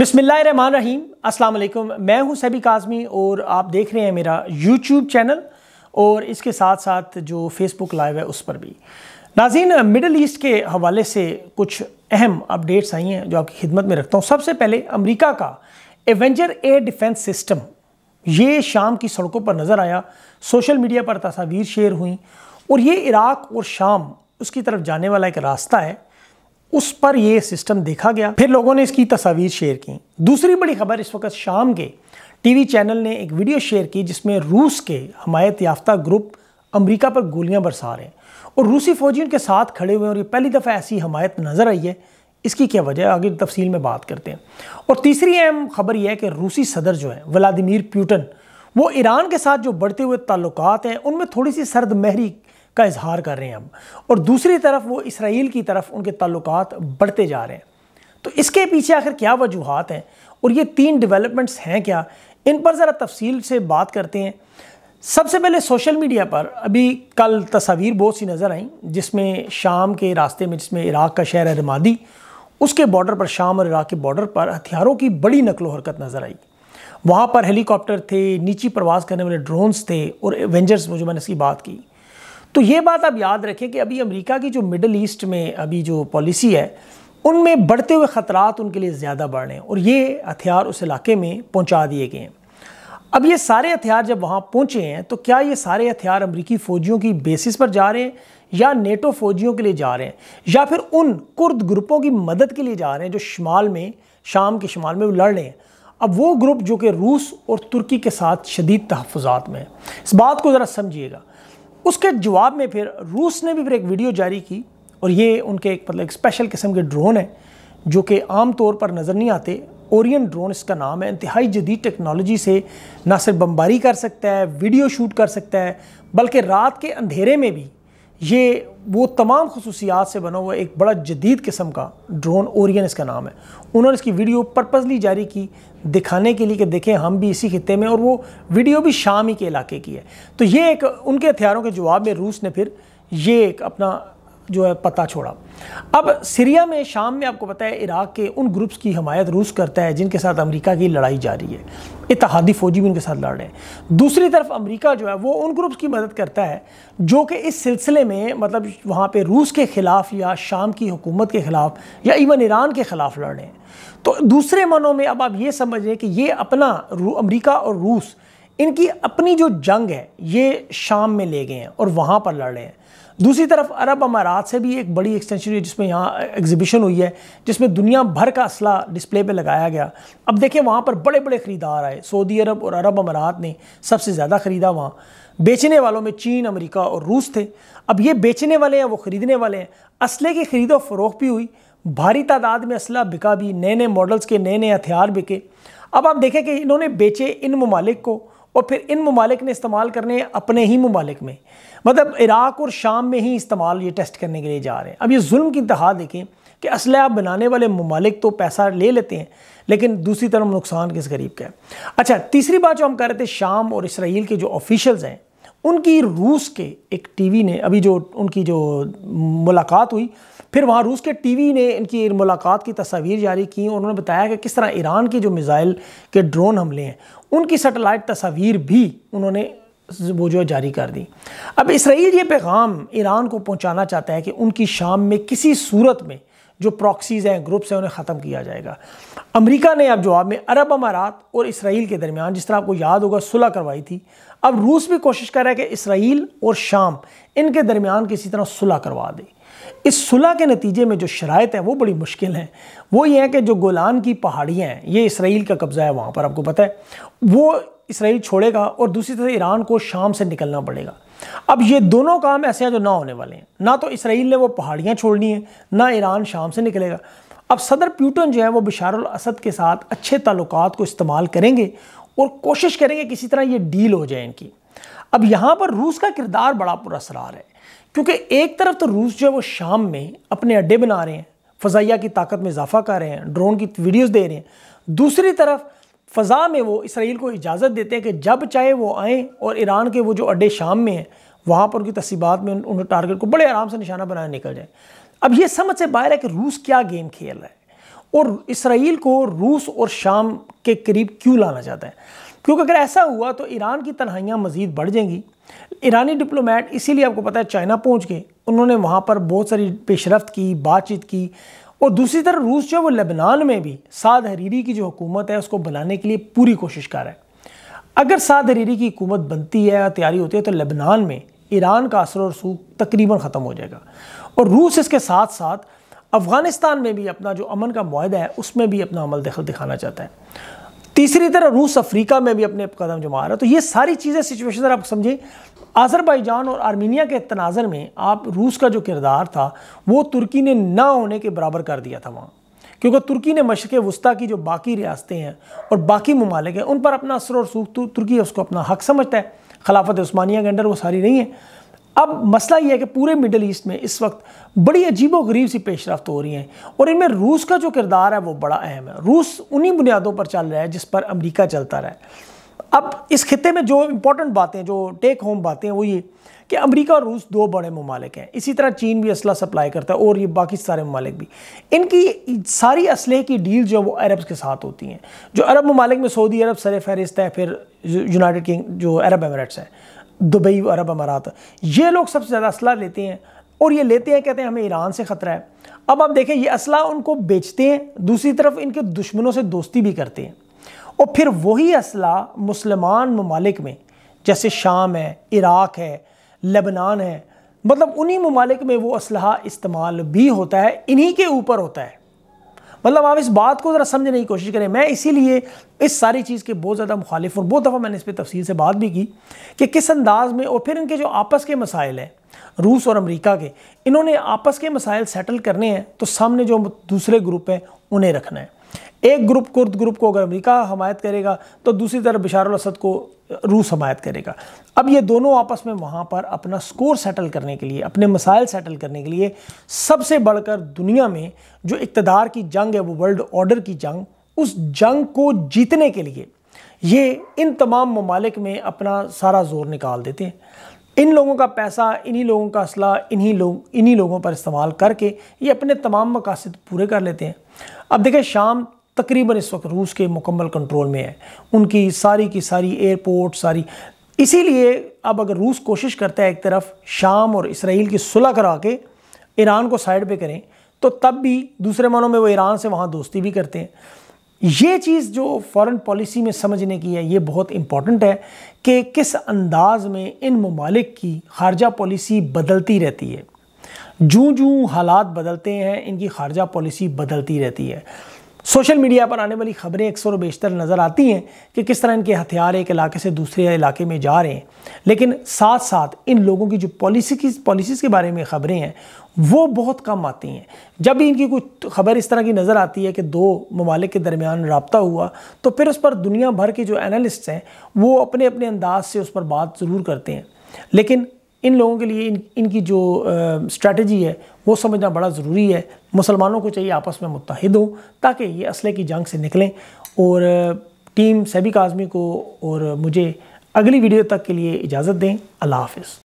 रहीम अस्सलाम वालेकुम मैं हूं सभी काजमी और आप देख रहे हैं मेरा यूट्यूब चैनल और इसके साथ साथ जो फेसबुक लाइव है उस पर भी नाजीन मिडल ईस्ट के हवाले से कुछ अहम अपडेट्स आई हैं जो आपकी खिदमत में रखता हूं सबसे पहले अमेरिका का एवेंजर एयर डिफेंस सिस्टम ये शाम की सड़कों पर नज़र आया सोशल मीडिया पर तस्वीर शेयर हुई और ये इराक और शाम उसकी तरफ जाने वाला एक रास्ता है उस पर यह सिस्टम देखा गया फिर लोगों ने इसकी तस्वीर शेयर की दूसरी बड़ी खबर इस वक्त शाम के टीवी चैनल ने एक वीडियो शेयर की जिसमें रूस के हमायत याफ्ता ग्रुप अमेरिका पर गोलियां बरसा रहे हैं और रूसी फौजी उनके साथ खड़े हुए हैं और ये पहली दफ़ा ऐसी हमायत नज़र आई है इसकी क्या वजह है आगे तफसील में बात करते हैं और तीसरी अहम खबर यह है कि रूसी सदर जो है व्लादिमिर प्यूटन वो ईरान के साथ जो बढ़ते हुए ताल्लुकात हैं उनमें थोड़ी सी सर्द महरी का इजहार कर रहे हैं अब और दूसरी तरफ वो इसराइल की तरफ उनके ताल्लुक बढ़ते जा रहे हैं तो इसके पीछे आखिर क्या वजूहत हैं और ये तीन डेवलपमेंट्स हैं क्या इन पर ज़रा तफसील से बात करते हैं सबसे पहले सोशल मीडिया पर अभी कल तस्वीर बहुत सी नज़र आई जिसमें शाम के रास्ते में जिसमें इराक़ का शहर है उसके बॉर्डर पर शाम और इराक़ के बॉर्डर पर हथियारों की बड़ी नकलो हरकत नज़र आई वहाँ पर हेलीकॉप्टर थे नीची प्रवास करने वाले ड्रोन्स थे और एवेंजर्स वो जो मैंने इसकी बात की तो ये बात आप याद रखें कि अभी अमेरिका की जो मिडल ईस्ट में अभी जो पॉलिसी है उनमें बढ़ते हुए ख़तरा उनके लिए ज़्यादा बढ़ रहे हैं और ये हथियार उस इलाके में पहुँचा दिए गए हैं अब ये सारे हथियार जब वहाँ पहुँचे हैं तो क्या ये सारे हथियार अमरीकी फ़ौजियों की बेसिस पर जा रहे हैं या नेटो फ़ौजियों के लिए जा रहे हैं या फिर उन कुर्द ग्रुपों की मदद के लिए जा रहे हैं जो शुमाल में शाम के शुमाल में वो लड़ रहे हैं अब वो ग्रुप जो कि रूस और तुर्की के साथ शदीद तहफ़ात में इस बात को ज़रा समझिएगा उसके जवाब में फिर रूस ने भी फिर एक वीडियो जारी की और ये उनके एक मतलब एक स्पेशल किस्म के ड्रोन है जो कि आम तौर पर नज़र नहीं आते ओरियन ड्रोन इसका नाम है इंतहाई जदीद टेक्नोलॉजी से ना सिर्फ बम्बारी कर सकता है वीडियो शूट कर सकता है बल्कि रात के अंधेरे में भी ये वो तमाम खसूसियात से बना हुआ एक बड़ा जदीद किस्म का ड्रोन ओरियन इसका नाम है उन्होंने इसकी वीडियो पर्पज़ली जारी की दिखाने के लिए कि देखें हम भी इसी खत्े में और वो वीडियो भी शाम ही के इलाके की है तो ये एक उनके हथियारों के जवाब में रूस ने फिर ये एक अपना जो है पता छोड़ा अब सीरिया में शाम में आपको पता है इराक के उन ग्रुप्स की हमायत रूस करता है जिनके साथ अमेरिका की लड़ाई जारी है इतिहादी फ़ौजी भी उनके साथ लड़ रहे हैं दूसरी तरफ अमेरिका जो है वो उन ग्रुप्स की मदद करता है जो कि इस सिलसिले में मतलब वहाँ पे रूस के ख़िलाफ़ या शाम की हुकूमत के ख़िलाफ़ या इवन ईरान के ख़िलाफ़ लड़ रहे हैं तो दूसरे मनों में अब आप ये समझ रहे हैं कि ये अपना अमरीका और रूस इनकी अपनी जो जंग है ये शाम में ले गए हैं और वहाँ पर लड़ रहे हैं दूसरी तरफ अरब अमारात से भी एक बड़ी एक्सटेंशन हुई जिसमें यहाँ एग्जीबिशन हुई है जिसमें दुनिया भर का असला डिस्प्ले पे लगाया गया अब देखें वहाँ पर बड़े बड़े ख़रीदार आए सऊदी अरब और अरब अमारात ने सबसे ज़्यादा ख़रीदा वहाँ बेचने वालों में चीन अमेरिका और रूस थे अब ये बेचने वाले हैं वो ख़रीदने वाले हैं असले की ख़रीदो फरोख भी हुई भारी तादाद में असला बिका भी नए नए मॉडल्स के नए नए हथियार बिके अब आप देखें कि इन्होंने बेचे इन ममालिक को और फिर इन ममालिक ने इस्तेमाल करने अपने ही ममालिक में मतलब इराक और शाम में ही इस्तेमाल ये टेस्ट करने के लिए जा रहे हैं अब ये जुल्म की इंतहा देखें कि असलह बनाने वाले ममालिक तो पैसा ले लेते हैं लेकिन दूसरी तरफ नुकसान किस गरीब का है अच्छा तीसरी बात जो हम कह रहे थे शाम और इसराइल के जो ऑफिशल्स हैं उनकी रूस के एक टीवी ने अभी जो उनकी जो मुलाकात हुई फिर वहाँ रूस के टीवी ने इनकी मुलाकात की तस्वीर जारी की उन्होंने बताया कि किस तरह ईरान की जो मिज़ाइल के ड्रोन हमले हैं उनकी सेटेलाइट तस्वीर भी उन्होंने वो जो जारी कर दी अब इसराइल ये पैगाम ईरान को पहुँचाना चाहता है कि उनकी शाम में किसी सूरत में जो प्रॉक्सीज़ हैं ग्रुप्स हैं उन्हें ख़त्म किया जाएगा अमेरिका ने अब जवाब में अरब अमारात और इसराइल के दरमियान जिस तरह आपको याद होगा सुलह करवाई थी अब रूस भी कोशिश कर रहा है कि इसराइल और शाम इनके दरमियान किसी तरह सुलह करवा दें इस सुलह के नतीजे में जो शरात है वो बड़ी मुश्किल है वो ये है कि जो गोलान की पहाड़ियाँ हैं ये इसराइल का कब्ज़ा है वहाँ पर आपको पता है वो इसराइल छोड़ेगा और दूसरी तरह ईरान को शाम से निकलना पड़ेगा अब ये दोनों काम ऐसे हैं जो ना होने वाले हैं ना तो इसराइल ने वो पहाड़ियाँ छोड़नी हैं ना ईरान शाम से निकलेगा अब सदर प्यूटन जो है वो बशार असद के साथ अच्छे ताल्लुक को इस्तेमाल करेंगे और कोशिश करेंगे किसी तरह ये डील हो जाए इनकी अब यहाँ पर रूस का किरदार बड़ा पुरसरार है क्योंकि एक तरफ तो रूस जो है वो शाम में अपने अड्डे बना रहे हैं फ़जाइया की ताकत में इजाफा कर रहे हैं ड्रोन की वीडियोज़ दे रहे हैं दूसरी तरफ फ़ज़ा में वो इसराइल को इजाज़त देते हैं कि जब चाहे वो आएँ और ईरान के वो जो अड्डे शाम में हैं वहाँ पर उनकी तसीबात में उन टारगेट को बड़े आराम से निशाना बनाया निकल जाए अब ये समझ से बाहर है कि रूस क्या गेम खेल रहा है और इसराइल को रूस और शाम के करीब क्यों लाना चाहता है क्योंकि अगर ऐसा हुआ तो ईरान की तनहाइयाँ मज़ीद बढ़ जाएंगी ईरानी डिप्लोमेट इसीलिए आपको पता है चाइना पहुँच गए उन्होंने वहाँ पर बहुत सारी पेशरफ की बातचीत की और दूसरी तरफ रूस जो है वो लेबनान में भी साद हरीरी की जो हुकूमत है उसको बनाने के लिए पूरी कोशिश कर रहा है अगर साद हरीरी की हुकूमत बनती है या तैयारी होती है तो लेबनान में ईरान का असर और सूख तकरीबन ख़त्म हो जाएगा और रूस इसके साथ साथ अफ़गानिस्तान में भी अपना जो अमन का माहदा है उसमें भी अपना अमल दखल दिखाना चाहता है तीसरी तरह रूस अफ्रीका में भी अपने कदम जमा रहा है तो ये सारी चीज़ें सिचुएशन आप समझें आज़रबाईजान और आर्मीनिया के तनाजर में आप रूस का जो किरदार था वो तुर्की ने ना होने के बराबर कर दिया था वहाँ क्योंकि तुर्की ने मशक़ वस्ती की जो बाकी रियासतें हैं और बाकी ममालिक हैं उन पर अपना असर और सूख तुर्की उसको अपना हक समझता है खिलाफत स्मानिया के अंडर वो सारी नहीं है अब मसला यह है कि पूरे मिडल ईस्ट में इस वक्त बड़ी अजीबो गरीब सी पेशरफ हो रही हैं और इनमें रूस का जो किरदार है वो बड़ा अहम है रूस उन्हीं बुनियादों पर चल रहा है जिस पर अमरीका चलता रहा है अब इस खत्े में जो इंपॉर्टेंट बातें जो टेक होम बातें वो ये कि अमेरिका और रूस दो बड़े ममालिक हैं इसी तरह चीन भी असला सप्लाई करता है और ये बाकी सारे ममालिक भी इनकी सारी असले की डील जो है वो अरब के साथ होती हैं जो अरब ममालिक में सऊदी अरब सर फहरिस्त है फिर यूनाइटेड किंग जो अरब एमरेट्स हैं दुबई अरब अमारात ये लोग सबसे ज़्यादा असला लेते हैं और ये लेते हैं कहते हैं हमें ईरान से ख़तरा है अब आप देखें ये असला उनको बेचते हैं दूसरी तरफ इनके दुश्मनों से दोस्ती भी करते हैं और फिर वही असला मुसलमान ममालिक में जैसे शाम है इराक है लेबनान है मतलब उन्हीं ममालिक में वो असलहा इस्तेमाल भी होता है इन्हीं के ऊपर होता है मतलब आप इस बात को ज़रा समझने की कोशिश करें मैं इसीलिए इस सारी चीज़ के बहुत ज़्यादा मुखालिफ और बहुत दफ़ा मैंने इस पर तफसील से बात भी की कि किस अंदाज में और फिर इनके जो आपस के मसाइल हैं रूस और अमरीका के इन्होंने आपस के मसाइल सेटल करने हैं तो सामने जो दूसरे ग्रुप हैं उन्हें रखना है एक ग्रुप कुर्द ग्रुप को अगर अमेरिका हमायत करेगा तो दूसरी तरफ बिशार असद को रूस हमायत करेगा अब ये दोनों आपस में वहाँ पर अपना स्कोर सेटल करने के लिए अपने मसाइल सेटल करने के लिए सबसे बढ़कर दुनिया में जो इकतदार की जंग है वो वर्ल्ड ऑर्डर की जंग उस जंग को जीतने के लिए ये इन तमाम ममालिक में अपना सारा जोर निकाल देते हैं इन लोगों का पैसा इन्हीं लोगों का असला इन्हीं लोग इन्हीं लोगों पर इस्तेमाल करके ये अपने तमाम मकासद पूरे कर लेते हैं अब देखें शाम तकरीबन इस वक्त रूस के मुकम्मल कंट्रोल में है उनकी सारी की सारी एयरपोर्ट सारी इसीलिए अब अगर रूस कोशिश करता है एक तरफ शाम और इसराइल की सुलह करा के ईरान को साइड पे करें तो तब भी दूसरे मानों में वो ईरान से वहाँ दोस्ती भी करते हैं ये चीज़ जो फॉरेन पॉलिसी में समझने की है ये बहुत इम्पॉर्टेंट है कि किस अंदाज में इन ममालिक की खारजा पॉलिसी बदलती रहती है जूँ जूँ हालात बदलते हैं इनकी खारजा पॉलिसी बदलती रहती है सोशल मीडिया पर आने वाली खबरें अक्सर बेशतर नज़र आती हैं कि किस तरह इनके हथियार एक इलाके से दूसरे इलाके में जा रहे हैं लेकिन साथ साथ इन लोगों की जो पॉलिसी की पॉलिसीज़ के बारे में खबरें हैं वो बहुत कम आती हैं जब भी इनकी कुछ तो खबर इस तरह की नज़र आती है कि दो ममालिक के दरमियान रबता हुआ तो फिर उस पर दुनिया भर के जो एनालिस्ट हैं वो अपने अपने अंदाज से उस पर बात ज़रूर करते हैं लेकिन इन लोगों के लिए इन इनकी जो स्ट्रेटजी है वो समझना बड़ा ज़रूरी है मुसलमानों को चाहिए आपस में मुतहद हों ताकि ये असले की जंग से निकलें और टीम सैबिक आज़मी को और मुझे अगली वीडियो तक के लिए इजाज़त दें अल्लाह हाफिज़